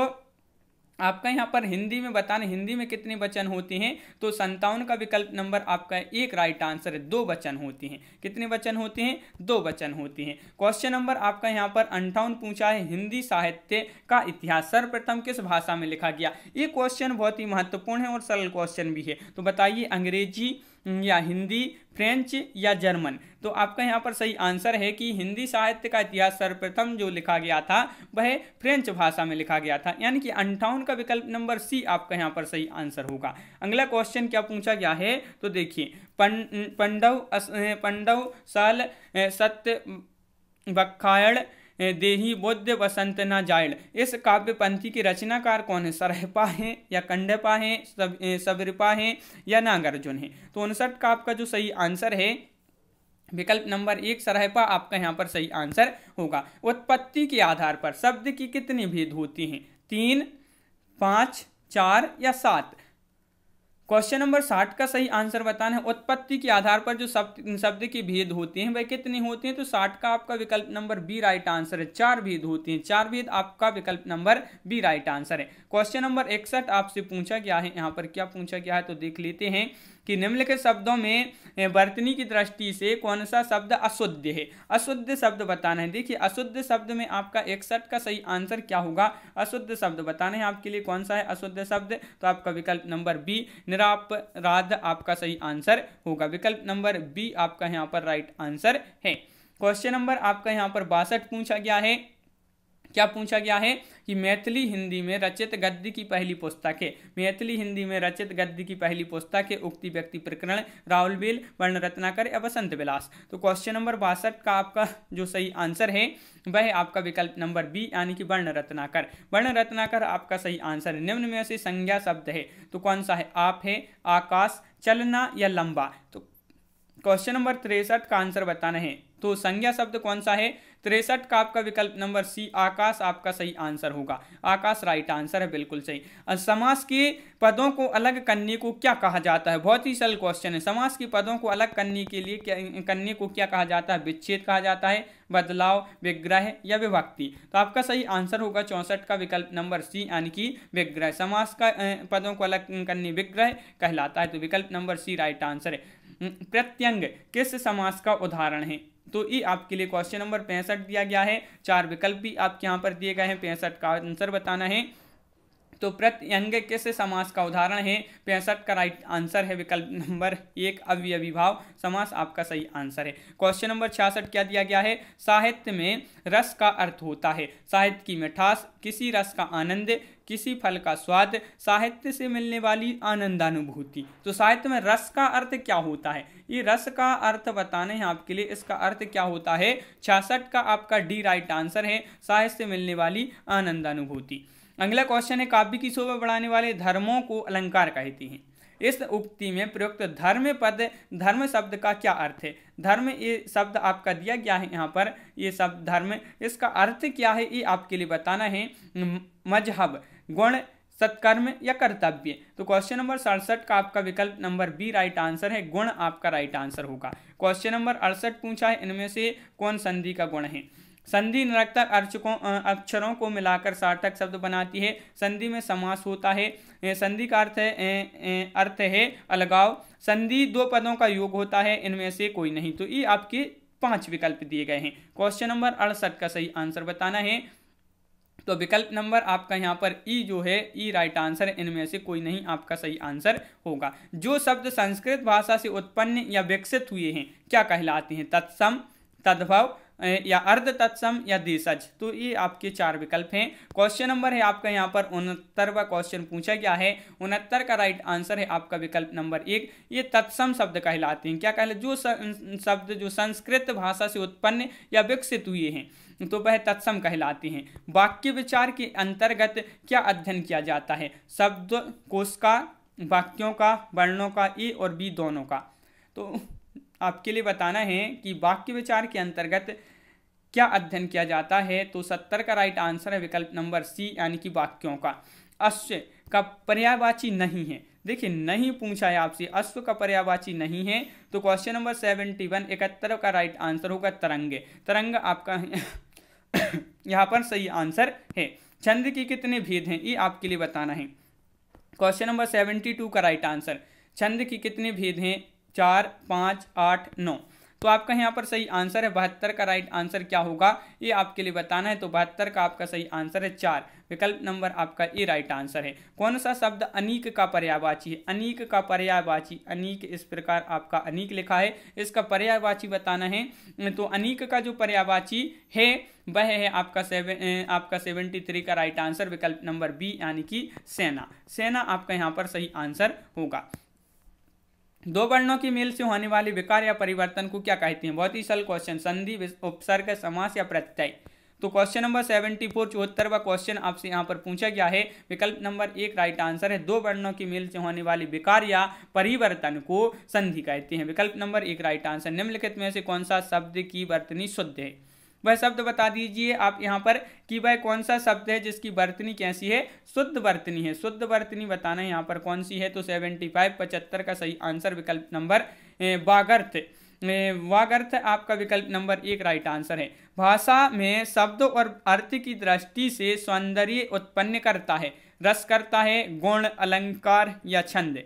आपका यहाँ पर हिंदी में बताने हिंदी में कितने वचन होते हैं तो संतावन का विकल्प नंबर आपका एक राइट आंसर है दो वचन होते हैं कितने वचन होते हैं दो वचन होते हैं क्वेश्चन नंबर आपका यहाँ पर अंठावन पूछा है हिंदी साहित्य का इतिहास सर्वप्रथम किस भाषा में लिखा गया ये क्वेश्चन बहुत ही महत्वपूर्ण है और सरल क्वेश्चन भी है तो बताइए अंग्रेजी हम्म, या हिंदी फ्रेंच या जर्मन तो आपका यहाँ पर सही आंसर है कि हिंदी साहित्य का इतिहास सर्वप्रथम जो लिखा गया था वह फ्रेंच भाषा में लिखा गया था यानी कि अंठावन का विकल्प नंबर सी आपका यहाँ पर सही आंसर होगा अगला क्वेश्चन क्या पूछा गया है तो देखिए पंडव पंडव साल सत्य बखायड़ देही बौद्ध वसंत न जायड़ इस काव्य पंथी के रचनाकार कौन है सरहपा है या कंडपा है सबरपा है या नागार्जुन है तो उनसठ का आपका जो सही आंसर है विकल्प नंबर एक सरहपा आपका यहाँ पर सही आंसर होगा उत्पत्ति के आधार पर शब्द की कितनी भेद होती हैं तीन पाँच चार या सात क्वेश्चन नंबर साठ का सही आंसर बताना है उत्पत्ति के आधार पर जो शब्द शब्द की भेद होती हैं वह कितनी होती हैं तो साठ का आपका विकल्प नंबर बी राइट आंसर है चार भेद होती हैं चार भेद आपका विकल्प नंबर बी राइट आंसर है क्वेश्चन नंबर इकसठ आपसे पूछा गया है यहाँ पर क्या पूछा गया है तो देख लेते हैं कि निम्नलिखित शब्दों में वर्तनी की दृष्टि से कौन सा शब्द अशुद्ध है अशुद्ध शब्द बताना है देखिए अशुद्ध शब्द में आपका इकसठ का सही आंसर क्या होगा अशुद्ध शब्द बताना है आपके लिए कौन सा है अशुद्ध शब्द तो आपका विकल्प नंबर बी निरापराध आपका सही आंसर होगा विकल्प नंबर बी आपका यहाँ पर राइट आंसर है क्वेश्चन नंबर आपका यहाँ पर बासठ पूछा गया है क्या पूछा गया है कि मैथिली हिंदी में रचित गद्य की पहली पुस्तक है मैथिली हिंदी में रचित गद्य की पहली पुस्तक है उक्ति व्यक्ति प्रकरण राहुल बेल वर्ण रत्नाकर या वसंत विलास तो क्वेश्चन नंबर बासठ का आपका जो सही आंसर है वह आपका विकल्प नंबर बी यानी कि वर्ण रत्नाकर वर्ण रत्नाकर आपका सही आंसर है निम्न में से संज्ञा शब्द है तो कौन सा है आप है आकाश चलना या लंबा तो क्वेश्चन नंबर तिरसठ का आंसर बताना है तो संज्ञा शब्द कौन सा है तिरसठ का आपका विकल्प नंबर सी आकाश आपका सही आंसर होगा आकाश राइट आंसर है बिल्कुल सही समास के पदों को अलग करने को क्या कहा जाता है बहुत ही सरल क्वेश्चन है समास के पदों को अलग करने के लिए करने को क्या कहा जाता है विच्छेद कहा जाता है बदलाव विग्रह या विभक्ति तो आपका सही आंसर होगा चौंसठ का विकल्प नंबर सी यानी कि विग्रह समास का पदों को अलग करने विग्रह कहलाता है तो विकल्प नंबर सी राइट आंसर है प्रत्यंग किस समास का उदाहरण है तो ये आपके लिए क्वेश्चन नंबर पैंसठ दिया गया है चार विकल्प भी आपके यहाँ पर दिए गए हैं पैंसठ का आंसर बताना है तो प्रत्यंग किस समास का उदाहरण है पैंसठ का राइट आंसर है विकल्प नंबर एक अव्य अभिभाव समास आपका सही आंसर है क्वेश्चन नंबर छियासठ क्या दिया गया है साहित्य में रस का अर्थ होता है साहित्य की मिठास किसी रस का आनंद किसी फल का स्वाद साहित्य से मिलने वाली आनंदानुभूति तो साहित्य में रस का अर्थ क्या होता है ये रस का अर्थ बताने हैं आपके लिए इसका अर्थ क्या होता है छियासठ का आपका डी राइट आंसर है साहित्य से मिलने वाली आनंदानुभूति अगला क्वेश्चन है काव्य की शोभा बढ़ाने वाले धर्मों को अलंकार कहती हैं इस उक्ति में प्रयुक्त धर्म पद धर्म शब्द का क्या अर्थ है धर्म ये शब्द आपका दिया गया है यहाँ पर ये शब्द धर्म इसका अर्थ क्या है ये आपके लिए बताना है मजहब गुण सत्कर्म या कर्तव्य तो क्वेश्चन नंबर सड़सठ का आपका विकल्प नंबर बी राइट आंसर है गुण आपका राइट आंसर होगा क्वेश्चन नंबर अड़सठ पूछा है इनमें से कौन संधि का गुण है संधि निरक्तक अर्चकों अक्षरों को मिलाकर सार्थक शब्द बनाती है संधि में समास होता है संधि का अर्थ है अर्थ है अलगाव संधि दो पदों का योग होता है इनमें से कोई नहीं तो ये आपके पांच विकल्प दिए गए हैं क्वेश्चन नंबर अड़सठ का सही आंसर बताना है तो विकल्प नंबर आपका यहाँ पर ई जो है ई राइट आंसर इनमें से कोई नहीं आपका सही आंसर होगा जो शब्द संस्कृत भाषा से उत्पन्न या विकसित हुए हैं क्या कहलाते हैं तत्सम तद्भव या अर्ध तत्सम या देशज तो ये आपके चार विकल्प हैं क्वेश्चन नंबर है आपका यहाँ पर उनहत्तरवा क्वेश्चन पूछा गया है उनहत्तर का राइट आंसर है आपका विकल्प नंबर एक ये तत्सम शब्द कहलाते हैं क्या कहलाते जो शब्द जो संस्कृत भाषा से उत्पन्न या विकसित हुए हैं तो वह तत्सम कहलाते हैं वाक्य विचार के अंतर्गत क्या अध्ययन किया जाता है शब्द कोश का वाक्यों का वर्णों का ए और बी दोनों का तो आपके लिए बताना है कि वाक्य विचार के अंतर्गत क्या अध्ययन किया जाता है तो सत्तर का राइट आंसर है विकल्प नंबर सी यानी कि वाक्यों का अश्व का पर्यायवाची नहीं है देखिए नहीं पूछा है आपसे अश्व का पर्यावाची नहीं है तो क्वेश्चन नंबर सेवेंटी वन इकहत्तर का राइट आंसर होगा तरंगे तरंग आपका यहाँ पर सही आंसर है छंद के कितने भेद हैं ये आपके लिए बताना है क्वेश्चन नंबर सेवेंटी टू का राइट आंसर छंद के कितने भेद हैं चार पाँच आठ नौ तो आपका यहाँ पर सही आंसर है बहत्तर का राइट आंसर क्या होगा ये आपके लिए बताना है तो बहत्तर का आपका सही आंसर है चार विकल्प नंबर आपका ए राइट आंसर है कौन सा शब्द अनीक का पर्यायवाची है अनीक का पर्यायवाची अनीक इस प्रकार आपका अनीक लिखा है इसका पर्यायवाची बताना है तो अनीक का जो पर्यायवाची है वह है आपका सेवन आपका सेवेंटी थ्री का राइट आंसर विकल्प नंबर बी यानी कि सेना सेना आपका यहाँ पर सही आंसर होगा दो वर्णों की मेल से होने वाले विकार या परिवर्तन को क्या कहते हैं बहुत ही सरल क्वेश्चन संधि उपसर्ग समास या प्रत्यय तो क्वेश्चन नंबर सेवेंटी फोर चौहत्तरवा क्वेश्चन आपसे यहाँ पर पूछा गया है विकल्प नंबर एक राइट आंसर है दो वर्णों की मेल से होने वाली विकार या परिवर्तन को संधि कहते हैं विकल्प नंबर एक राइट आंसर निम्नलिखित में से कौन सा शब्द की वर्तनी शुद्ध है वह शब्द बता दीजिए आप यहाँ पर कि वह कौन सा शब्द है जिसकी बर्तनी कैसी है शुद्ध बर्तनी है शुद्ध बर्तनी बताना यहाँ पर कौन सी है तो सेवेंटी फाइव पचहत्तर का सही आंसर विकल्प नंबर वागर्थ वागर्थ आपका विकल्प नंबर एक राइट आंसर है भाषा में शब्द और अर्थ की दृष्टि से सौंदर्य उत्पन्न करता है रस करता है गुण अलंकार या छंद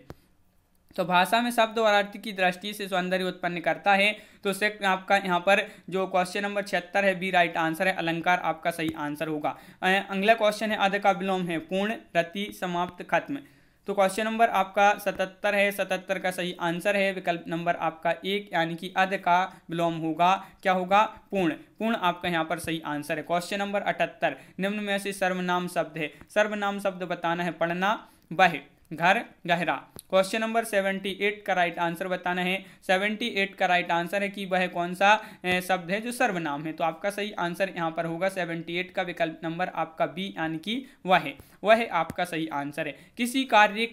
तो भाषा में शब्द और अर्थ की दृष्टि से सौंदर्य उत्पन्न करता है तो उससे आपका यहाँ पर जो क्वेश्चन नंबर छिहत्तर है बी राइट आंसर है अलंकार आपका सही आंसर होगा अगला क्वेश्चन है अध का विलोम है पूर्ण रति समाप्त खत्म तो क्वेश्चन नंबर आपका सतहत्तर है सतहत्तर का सही आंसर है विकल्प नंबर आपका एक यानी कि अध का विलोम होगा क्या होगा पूर्ण पूर्ण आपका यहाँ पर सही आंसर है क्वेश्चन नंबर अठहत्तर निम्न में से सर्वनाम शब्द है सर्वनाम शब्द बताना है पढ़ना बहे घर गहरा क्वेश्चन नंबर सेवेंटी एट का राइट आंसर बताना है सेवेंटी एट का राइट आंसर है कि वह कौन सा शब्द है जो सर्वनाम है तो आपका सही आंसर यहाँ पर होगा सेवेंटी एट का विकल्प नंबर आपका बी यानी कि वह है वह आपका सही आंसर है किसी कार्य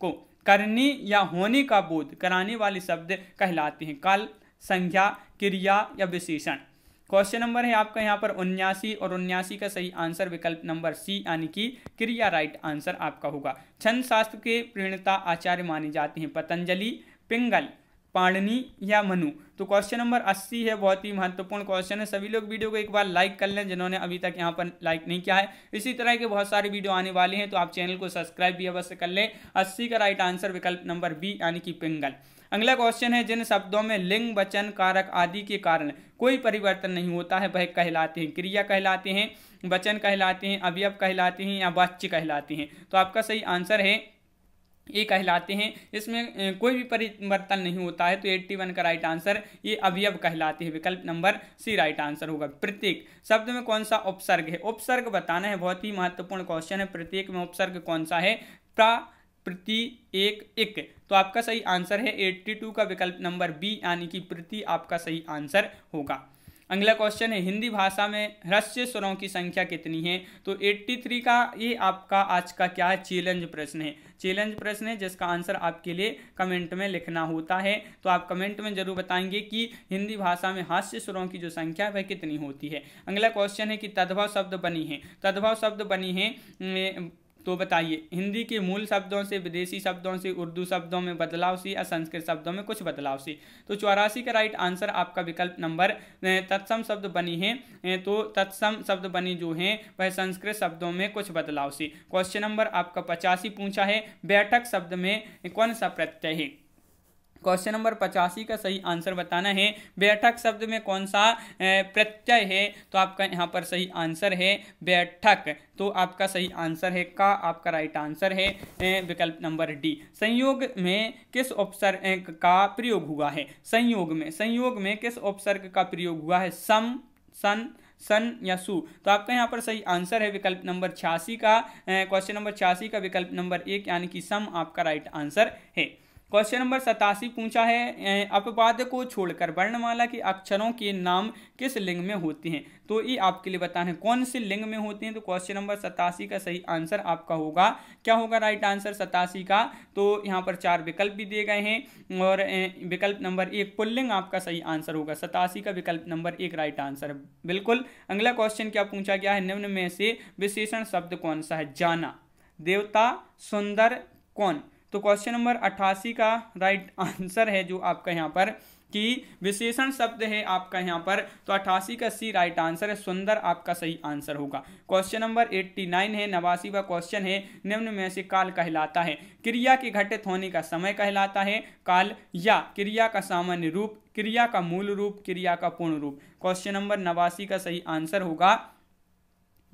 को करने या होने का बोध कराने वाले शब्द कहलाते हैं कल संज्ञा क्रिया या विशेषण क्वेश्चन नंबर है आपका यहाँ पर उन्यासी और उन्यासी का सही आंसर विकल्प नंबर सी यानी कि क्रिया राइट आंसर आपका होगा छंद शास्त्र के प्रणेता आचार्य माने जाते हैं पतंजलि पिंगल पाणनी या मनु तो क्वेश्चन नंबर अस्सी है बहुत ही महत्वपूर्ण क्वेश्चन है सभी लोग वीडियो को एक बार लाइक कर लें जिन्होंने अभी तक यहाँ पर लाइक नहीं किया है इसी तरह के बहुत सारे वीडियो आने वाले हैं तो आप चैनल को सब्सक्राइब भी अवश्य कर लें अस्सी का राइट आंसर विकल्प नंबर बी यानी कि पिंगल अगला क्वेश्चन है जिन शब्दों में लिंग वचन कारक आदि के कारण कोई परिवर्तन नहीं होता है वह कहलाते हैं क्रिया कहलाते हैं वचन कहलाते हैं अवयव कहलाते हैं या वाच्य कहलाते हैं तो आपका सही आंसर है ये कहलाते हैं इसमें कोई भी परिवर्तन नहीं होता है तो 81 का राइट आंसर ये अवयव कहलाते हैं विकल्प नंबर सी राइट आंसर होगा प्रत्येक शब्द में कौन सा उपसर्ग है उपसर्ग बताना है बहुत ही महत्वपूर्ण क्वेश्चन है प्रत्येक में उपसर्ग कौन सा है प्रा प्रति एक एक तो आपका सही आंसर है एट्टी टू का विकल्प नंबर बी यानी कि प्रति आपका सही आंसर होगा अगला क्वेश्चन है हिंदी भाषा में ह्रस्य स्वरों की संख्या कितनी है तो 83 का ये आपका आज का क्या है चैलेंज प्रश्न है चैलेंज प्रश्न है जिसका आंसर आपके लिए कमेंट में लिखना होता है तो आप कमेंट में जरूर बताएंगे कि हिंदी भाषा में हास्य स्वरों की जो संख्या वह कितनी होती है अगला क्वेश्चन है कि तद्भव शब्द बनी है तद्भव शब्द बनी है तो बताइए हिंदी के मूल शब्दों से विदेशी शब्दों से उर्दू शब्दों में बदलाव सी या संस्कृत शब्दों में कुछ बदलाव सी तो चौरासी का राइट आंसर आपका विकल्प नंबर तत्सम शब्द बनी है तो तत्सम शब्द बनी जो है वह संस्कृत शब्दों में कुछ बदलाव सी क्वेश्चन नंबर आपका पचासी पूछा है बैठक शब्द में कौन सा प्रत्यय है क्वेश्चन नंबर पचासी का सही आंसर बताना है बैठक शब्द में कौन सा प्रत्यय है तो आपका यहाँ पर सही आंसर है बैठक तो आपका सही आंसर है का आपका राइट आंसर है विकल्प नंबर डी संयोग में किस उपसर्ग का प्रयोग हुआ है संयोग में संयोग में किस उपसर्ग का प्रयोग हुआ है सम सन सन या सु तो आपका यहाँ पर सही आंसर है विकल्प नंबर छियासी का क्वेश्चन नंबर छियासी का विकल्प नंबर एक यानी कि सम आपका राइट आंसर है क्वेश्चन नंबर सतासी पूछा है अपवाद को छोड़कर वर्णमाला के अक्षरों के नाम किस लिंग में होते हैं तो ये आपके लिए बताना है कौन से लिंग में होते हैं तो क्वेश्चन नंबर सतासी का सही आंसर आपका होगा क्या होगा राइट आंसर सतासी का तो यहाँ पर चार विकल्प भी दिए गए हैं और विकल्प नंबर एक पुल्लिंग आपका सही आंसर होगा सतासी का विकल्प नंबर एक राइट आंसर बिल्कुल अगला क्वेश्चन क्या पूछा गया है निम्न में से विशेषण शब्द कौन सा है जाना देवता सुंदर कौन तो क्वेश्चन नंबर अट्ठासी का राइट आंसर है जो आपका यहाँ पर कि विशेषण शब्द है आपका यहाँ पर तो अट्ठासी का सी राइट आंसर है सुंदर आपका सही आंसर होगा क्वेश्चन नंबर एट्टी नाइन है नवासी का क्वेश्चन है निम्न में से काल कहलाता है क्रिया के घटित होने का समय कहलाता है काल या क्रिया का सामान्य रूप क्रिया का मूल रूप क्रिया का पूर्ण रूप क्वेश्चन नंबर नवासी का सही आंसर होगा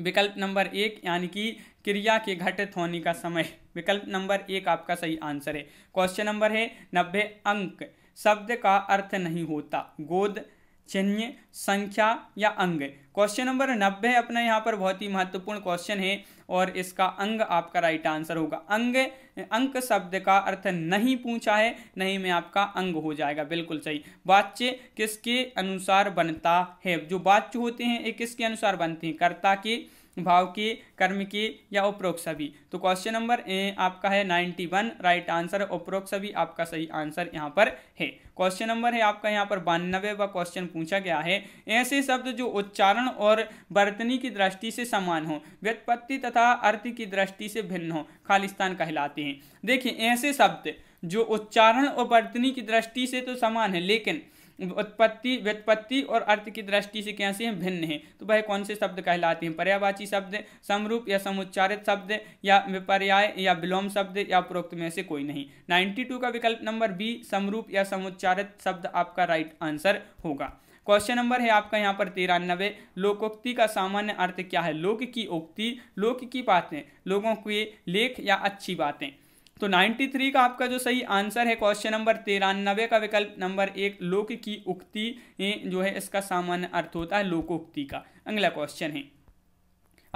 विकल्प नंबर एक यानी कि क्रिया के घटित होने का समय विकल्प नंबर एक आपका सही आंसर है क्वेश्चन नंबर है नब्बे अंक शब्द का अर्थ नहीं होता गोद चिन्ह संख्या या अंग क्वेश्चन नंबर नब्बे अपना यहाँ पर बहुत ही महत्वपूर्ण क्वेश्चन है और इसका अंग आपका राइट आंसर होगा अंग अंक शब्द का अर्थ नहीं पूछा है नहीं में आपका अंग हो जाएगा बिल्कुल सही वाच्य किसके अनुसार बनता है जो वाच्य होते हैं ये किसके अनुसार बनते हैं कर्ता के भाव की कर्म की या उपरोक्त सभी तो क्वेश्चन नंबर आपका है नाइन्टी वन राइट आंसर उपरोक्त सभी आपका सही आंसर यहाँ पर है क्वेश्चन नंबर है आपका यहाँ पर बानवे व क्वेश्चन पूछा गया है ऐसे शब्द जो उच्चारण और बर्तनी की दृष्टि से समान हो व्युत्पत्ति तथा अर्थ की दृष्टि से भिन्न हो खालिस्तान कहलाते हैं देखिए ऐसे शब्द जो उच्चारण और बर्तनी की दृष्टि से तो समान है लेकिन उत्पत्ति व्युत्पत्ति और अर्थ की दृष्टि से कैसे हैं भिन्न हैं तो वह कौन से शब्द कहलाते हैं पर्यावाची शब्द समरूप या समुच्चारित शब्द या विपर्याय या विलोम शब्द या उपरोक्त में से कोई नहीं 92 का विकल्प नंबर बी समरूप या समुच्चारित शब्द आपका राइट आंसर होगा क्वेश्चन नंबर है आपका यहाँ पर तिरानबे लोकोक्ति का सामान्य अर्थ क्या है लोक की उक्ति लोक की बातें लोगों के लेख या अच्छी बातें तो 93 का आपका जो सही आंसर है क्वेश्चन नंबर तिरानबे का विकल्प नंबर एक लोक की उक्ति जो है इसका सामान्य अर्थ होता है लोकोक्ति का अगला क्वेश्चन है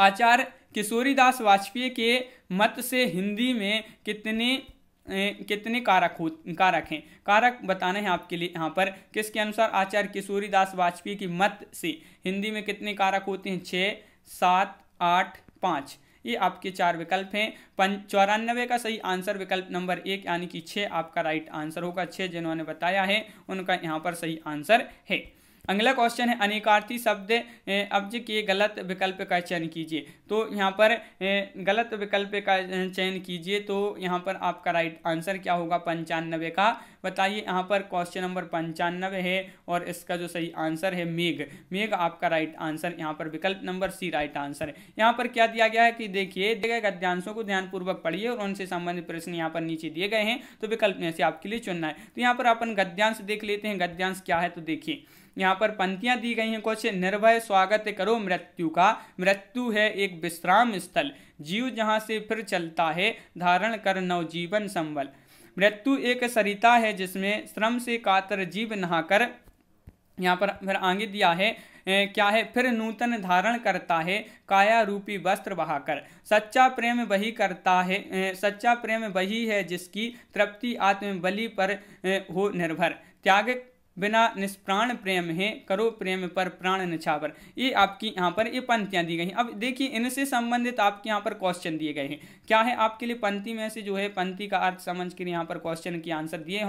आचार्य किशोरीदास वाजपेयी के मत से हिंदी में कितने कितने कारक हो कारक हैं कारक बताने हैं आपके लिए यहाँ पर किसके अनुसार आचार्य किशोरीदास वाजपेयी की मत से हिंदी में कितने कारक होते हैं छः सात आठ पाँच ये आपके चार विकल्प हैं पं चौरानबे का सही आंसर विकल्प नंबर एक यानी कि छः आपका राइट आंसर होगा छः जिन्होंने बताया है उनका यहाँ पर सही आंसर है अगला क्वेश्चन है अनेकार्थी शब्द अब्ज के गलत विकल्प का चयन कीजिए तो यहाँ पर गलत विकल्प का चयन कीजिए तो यहाँ पर आपका राइट आंसर क्या होगा पंचानबे का बताइए यहाँ पर क्वेश्चन नंबर पंचानबे है और इसका जो सही आंसर है मेघ मेघ आपका राइट आंसर यहाँ पर विकल्प नंबर सी राइट आंसर है यहाँ पर क्या दिया गया है कि देखिए दिए गए गद्यांशों को ध्यानपूर्वक पढ़िए और उनसे संबंधित प्रश्न यहाँ पर नीचे दिए गए हैं तो विकल्प में से आपके लिए चुनना है तो यहाँ पर अपन गद्यांश देख लेते हैं गद्यांश क्या है तो देखिए यहाँ पर पंक्तियाँ दी गई हैं कुछ निर्भय स्वागत करो मृत्यु का मृत्यु है एक विश्राम स्थल जीव जहाँ से फिर चलता है धारण कर नवजीवन संबल मृत्यु एक सरिता है जिसमें श्रम से कातर जीव नहाकर यहाँ पर फिर आगे दिया है ए, क्या है फिर नूतन धारण करता है काया रूपी वस्त्र बहाकर सच्चा प्रेम वही करता है ए, सच्चा प्रेम वही है जिसकी तृप्ति आत्मबली पर ए, हो निर्भर त्याग बिना निष्प्राण प्रेम है करो प्रेम पर प्राण निछावर ये आपकी यहाँ पर ये पंक्तियाँ दी गई हैं अब देखिए इनसे संबंधित आपके यहाँ पर क्वेश्चन दिए गए हैं क्या है आपके लिए पंक्ति में से जो है पंक्ति का अर्थ समझ कर यहाँ पर क्वेश्चन के आंसर दिए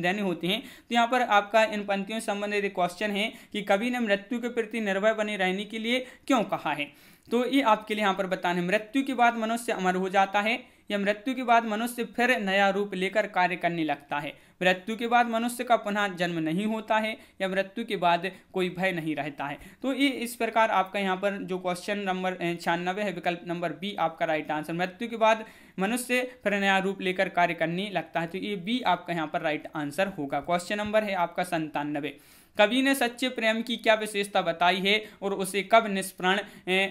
देने होते हैं तो यहाँ पर आपका इन पंक्तियों से संबंधित क्वेश्चन है कि कवि ने मृत्यु के प्रति निर्भय बने रहने के लिए क्यों कहा है तो ये आपके लिए यहाँ पर बताने मृत्यु के बाद मनुष्य अमर हो जाता है या मृत्यु के बाद मनुष्य फिर नया रूप लेकर कार्य करने लगता है मृत्यु के बाद मनुष्य का पुनः जन्म नहीं होता है या मृत्यु के बाद कोई भय नहीं रहता है तो ये इस प्रकार आपका यहाँ पर जो क्वेश्चन नंबर छियानबे है विकल्प नंबर बी आपका राइट आंसर मृत्यु के बाद मनुष्य फिर नया रूप लेकर कार्य करने लगता है तो ये बी आपका यहाँ पर राइट आंसर होगा क्वेश्चन नंबर है आपका संतानवे कवि ने सच्चे प्रेम की क्या विशेषता बताई है और उसे कब निष्प्राण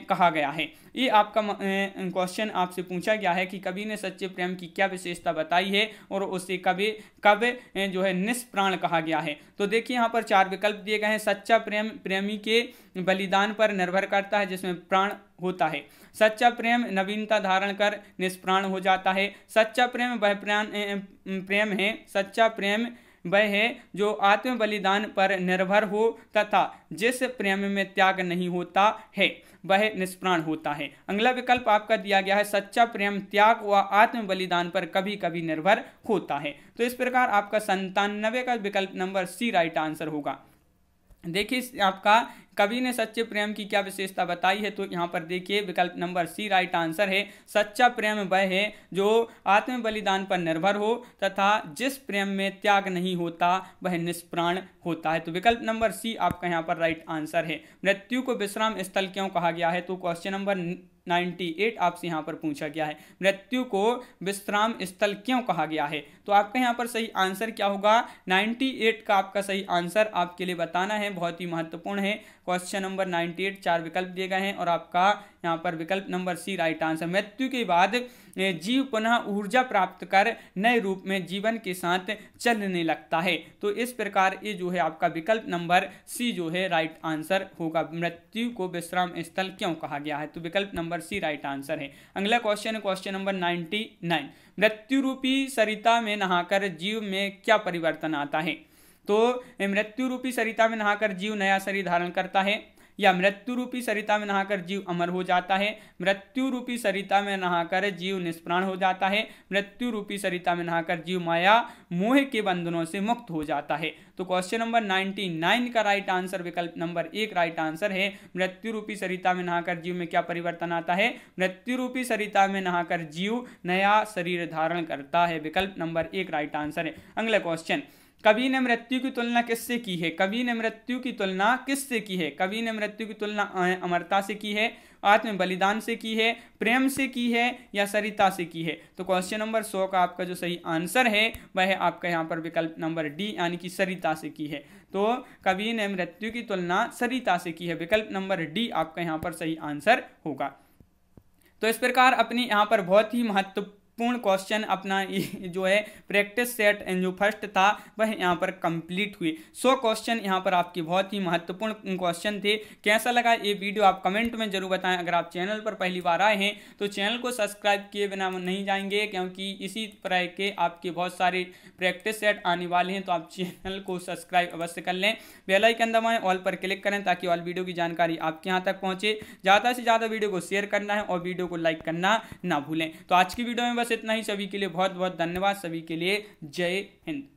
कहा गया है ये आपका क्वेश्चन आपसे पूछा गया है कि कवि ने सच्चे प्रेम की क्या विशेषता बताई है और उसे कभी कब जो है निष्प्राण कहा गया है तो देखिए यहाँ पर चार विकल्प दिए गए हैं सच्चा प्रेम प्रेमी के बलिदान पर निर्भर करता है जिसमें प्राण होता है सच्चा प्रेम नवीनता धारण कर निष्प्राण हो जाता है सच्चा प्रेम वह प्रेम है सच्चा प्रेम वह है जो आत्म बलिदान पर निर्भर हो तथा जिस प्रेम में त्याग नहीं होता है वह निष्प्राण होता है अगला विकल्प आपका दिया गया है सच्चा प्रेम त्याग व आत्म बलिदान पर कभी कभी निर्भर होता है तो इस प्रकार आपका संतानवे का विकल्प नंबर सी राइट आंसर होगा देखिए आपका कवि ने सच्चे प्रेम की क्या विशेषता बताई है तो यहाँ पर देखिए विकल्प नंबर सी राइट आंसर है सच्चा प्रेम वह है जो आत्म बलिदान पर निर्भर हो तथा जिस प्रेम में त्याग नहीं होता वह निष्प्राण होता है तो विकल्प नंबर सी आपका यहाँ पर राइट आंसर है मृत्यु को विश्राम स्थल क्यों कहा गया है तो क्वेश्चन नंबर 98 आपसे यहाँ पर पूछा गया है मृत्यु को विश्राम स्थल क्यों कहा गया है तो आपका यहाँ पर सही आंसर क्या होगा 98 का आपका सही आंसर आपके लिए बताना है बहुत ही महत्वपूर्ण है क्वेश्चन नंबर नाइनटी एट चार विकल्प दिए गए हैं और आपका यहाँ पर विकल्प नंबर सी राइट आंसर मृत्यु के बाद जीव पुनः ऊर्जा प्राप्त कर नए रूप में जीवन के साथ चलने लगता है तो इस प्रकार ये जो है आपका विकल्प नंबर सी जो है राइट आंसर होगा मृत्यु को विश्राम स्थल क्यों कहा गया है तो विकल्प नंबर सी राइट आंसर है अगला question question number ninety nine मृत्यु रूपी सरिता में नहाकर जीव में क्या परिवर्तन आता है तो मृत्यु रूपी सरिता में नहाकर जीव नया शरीर धारण करता है या मृत्यु रूपी सरिता में नहाकर जीव अमर हो जाता है मृत्यु रूपी सरिता में नहाकर जीव निष्प्राण हो जाता है मृत्यु रूपी सरिता में नहाकर जीव माया मोह के बंधनों से मुक्त हो जाता है तो क्वेश्चन नंबर 99 का राइट आंसर विकल्प नंबर एक राइट आंसर है मृत्यु रूपी सरिता में नहाकर जीव में क्या परिवर्तन आता है मृत्यु रूपी सरिता में नहाकर जीव नया शरीर धारण करता है विकल्प नंबर एक राइट आंसर है अगला क्वेश्चन कवि ने मृत्यु की तुलना किससे की है कवि ने मृत्यु की तुलना किससे की है कवि ने मृत्यु की तुलना अमरता से की है आत्म बलिदान से की है प्रेम से की है या सरिता से की है तो क्वेश्चन नंबर सौ का आपका जो सही आंसर है वह आपका यहाँ पर विकल्प नंबर डी यानी कि सरिता से की है तो कवि ने मृत्यु की तुलना सरिता से की है विकल्प नंबर डी आपका यहाँ पर सही आंसर होगा तो इस प्रकार अपनी यहाँ पर बहुत ही महत्वपूर्ण पूर्ण क्वेश्चन अपना जो है प्रैक्टिस सेट जो फर्स्ट था वह यहाँ पर कंप्लीट हुए सो क्वेश्चन यहाँ पर आपके बहुत ही महत्वपूर्ण क्वेश्चन थे कैसा लगा ये वीडियो आप कमेंट में जरूर बताएं अगर आप चैनल पर पहली बार आए हैं तो चैनल को सब्सक्राइब किए बिना नहीं जाएंगे क्योंकि इसी तरह के आपके बहुत सारे प्रैक्टिस सेट आने वाले हैं तो आप चैनल को सब्सक्राइब अवश्य कर लें बेलाइकन दबाएँ ऑल पर क्लिक करें ताकि ऑल वीडियो की जानकारी आपके यहाँ तक पहुँचे ज़्यादा से ज़्यादा वीडियो को शेयर करना है और वीडियो को लाइक करना ना भूलें तो आज की वीडियो में बस बस इतना ही सभी के लिए बहुत बहुत धन्यवाद सभी के लिए जय हिंद